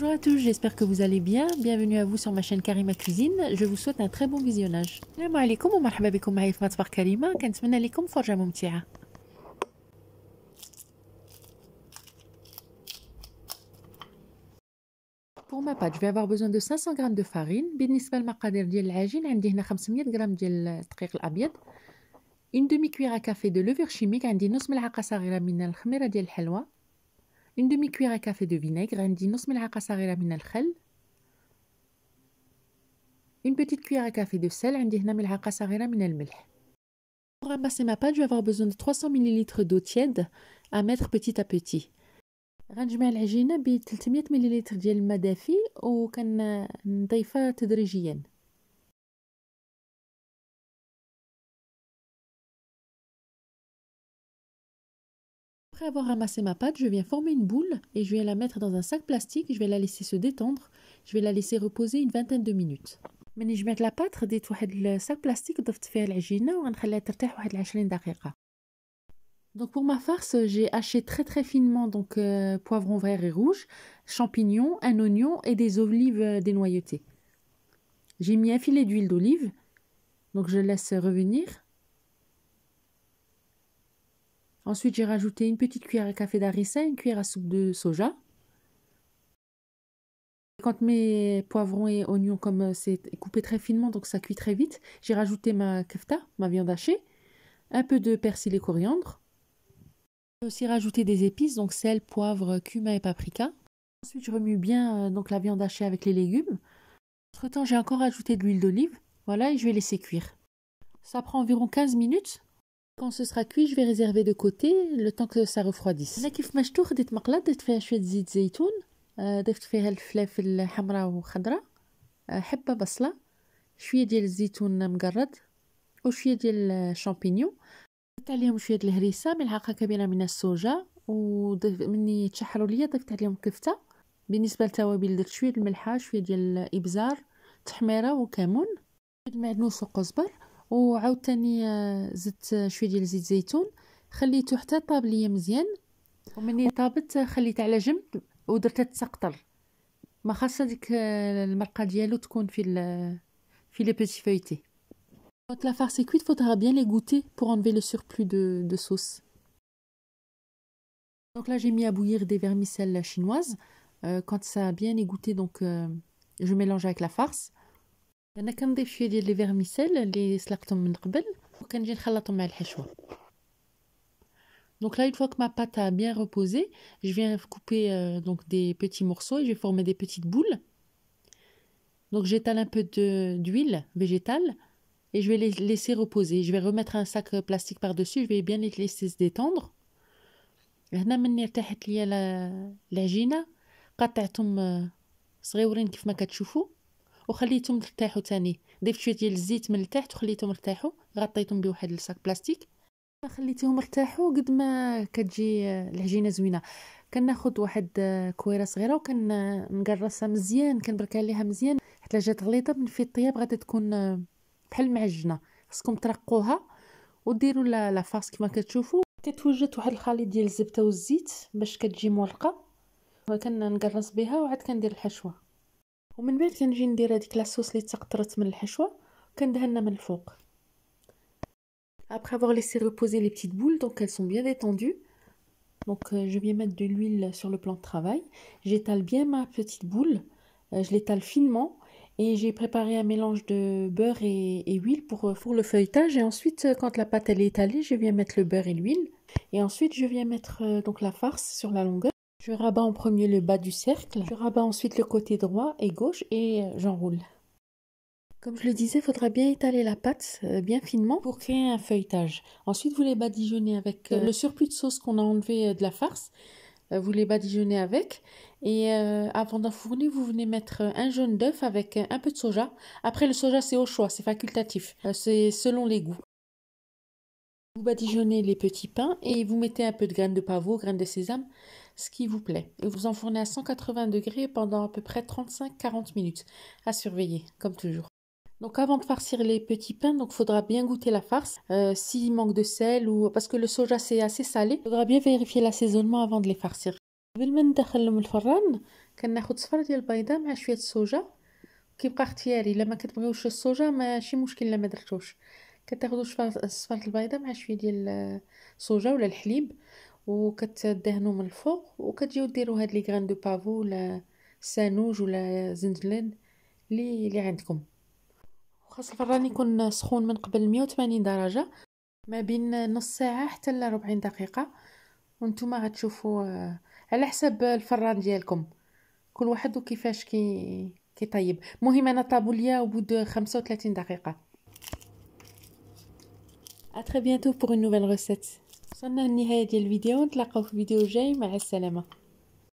Bonjour à tous, j'espère que vous allez bien. Bienvenue à vous sur ma chaîne Karima Cuisine. Je vous souhaite un très bon visionnage. Salam alaikum wa marhaba معي في مطبخ كريمة كنتمنى لكم Pour ma pâte, je vais avoir besoin de 500 g de farine. بالنسبة للمقادير ديال العجين عندي هنا 500 g ديال الدقيق الأبيض. Une demi-cuillère à café de levure chimique عندي نص ملعقة صغيرة من الخميرة ديال الحلوى. une demi-cuillère à café de vinaigre une عندي نص ملعقة صغيرة من الخل une petite cuillère à café de sel عندي هنا ملعقة صغيرة من الملح Pour ramasser ma pâte, je vais avoir besoin de 300 ml d'eau tiède à mettre petit à petit. غنجمع العجينه ب 300 ملل ديال الماء دافي وكنضيفها تدريجيا Après avoir ramassé ma pâte, je viens former une boule et je viens la mettre dans un sac plastique. Je vais la laisser se détendre. Je vais la laisser reposer une vingtaine de minutes. من جمعت لاباط خديت واحد الساك بلاستيك ضفت فيها العجينه 20 Donc pour ma farce, j'ai haché très très finement donc euh, poivron vert et rouge, champignons, un oignon et des olives euh, dénoyautées. J'ai mis un filet d'huile d'olive, donc je laisse revenir. Ensuite, j'ai rajouté une petite cuillère à café d'harissa, une cuillère à soupe de soja. Quand mes poivrons et oignons, comme euh, c'est coupé très finement, donc ça cuit très vite, j'ai rajouté ma kefta, ma viande hachée, un peu de persil et coriandre. J'ai aussi rajouté des épices, donc sel, poivre, cumin et paprika. Ensuite, je remue bien euh, donc la viande hachée avec les légumes. Entre temps, j'ai encore ajouté de l'huile d'olive. Voilà, et je vais laisser cuire. Ça prend environ 15 minutes. quand ce sera cuit, je vais réserver de côté le temps que ça refroidisse. انا كيف ما شتو خديت مقله درت فيها شويه زيت زيتون ضفت آه، فيها الفلافل حمراء وخضراء آه، حبه بصله شويه ديال الزيتون مقرد وشويه ديال الشامبينيون ضفت عليهم شويه د الهريسه ملعقه كبيره من السوجا مني تشحروا ليا ضفت عليهم الكفته بالنسبه للتوابل درت شويه الملحه شويه ديال الابزار تحميره وكمون المعدنوس وقزبر وعاوتاني زدت شويه ديال زيت الزيتون خليته حتى طاب ليا مزيان ومني طابت خليته على جنب ودرتها تسقطر ما خاص هذيك المرقه ديالو تكون في ال في لي بيتي فويتي Quand la farce est cuite, faudra bien les goûter pour enlever le surplus de, de sauce. Donc là, j'ai mis à bouillir des vermicelles chinoises. Euh, quand ça a bien égoutté, donc euh, je mélange avec la farce. انا كنضيف شويه ديال les اللي سلقتهم من قبل وكنجي نخلطهم مع الحشوه Donc là, une fois que ma pâte a bien reposé, je viens couper euh, donc des petits morceaux et je vais former des petites boules. Donc j'étale un peu d'huile végétale et je vais les laisser reposer. Je vais remettre un sac euh, plastique par-dessus, je vais bien les laisser se détendre. وخليتهم ترتاحوا تاني ضيفت شويه ديال الزيت من التحت وخليتهم يرتاحوا غطيتهم بواحد الساك بلاستيك خليتهم يرتاحوا قد ما كتجي آه، العجينه زوينه كناخذ واحد آه، كويره صغيره وكنقرصها آه، مزيان كنبرك عليها مزيان حتى جات غليظه من في الطياب غادي تكون بحال المعجنه خصكم ترقوها وديروا لا فاس كما كتشوفوا كتوجد واحد الخليط ديال الزبده والزيت باش كتجي مولقه وكنقرص بها وعاد كندير الحشوه Après avoir laissé reposer les petites boules, donc elles sont bien détendues. Donc euh, je viens mettre de l'huile sur le plan de travail. J'étale bien ma petite boule. Euh, je l'étale finement et j'ai préparé un mélange de beurre et, huile pour, euh, pour, le feuilletage. Et ensuite, quand la pâte elle est étalée, je viens mettre le beurre et l'huile. Et ensuite, je viens mettre donc la farce sur la longueur. Je rabats en premier le bas du cercle, je rabats ensuite le côté droit et gauche et euh, j'enroule. Comme je le disais, il faudra bien étaler la pâte euh, bien finement pour créer un feuilletage. Ensuite, vous les badigeonnez avec euh, le surplus de sauce qu'on a enlevé de la farce. vous les badigeonnez avec. Et avant d'enfourner, vous venez mettre un jaune d'œuf avec un peu de soja. Après, le soja, c'est au choix, c'est facultatif. c'est selon les goûts. Vous badigeonnez les petits pains et vous mettez un peu de graines de pavot, graines de sésame, ce qui vous plaît. Et vous enfournez à 180 degrés pendant à peu près 35-40 minutes. À surveiller, comme toujours. Donc avant de farcir les petits pains, donc faudra bien goûter la farce. Euh, s'il manque de sel ou parce que le soja c'est assez salé, il faudra bien vérifier l'assaisonnement avant de les farcir. قبل ما ندخلهم ديال مع كتاخذوا الصفارة البيضه مع شويه ديال الصوجه ولا الحليب وكتدهنوا من الفوق وكتجيو ديروا هاد لي غران دو بافو ولا سانوج ولا زنجلان اللي اللي عندكم وخاص الفران يكون سخون من قبل 180 درجه ما بين نص ساعه حتى ل 40 دقيقه وانتم غتشوفوا آه، على حسب الفران ديالكم كل واحد وكيفاش كي كيطيب المهم انا طابوا ليا وبود 35 دقيقه À très bientôt pour une nouvelle recette.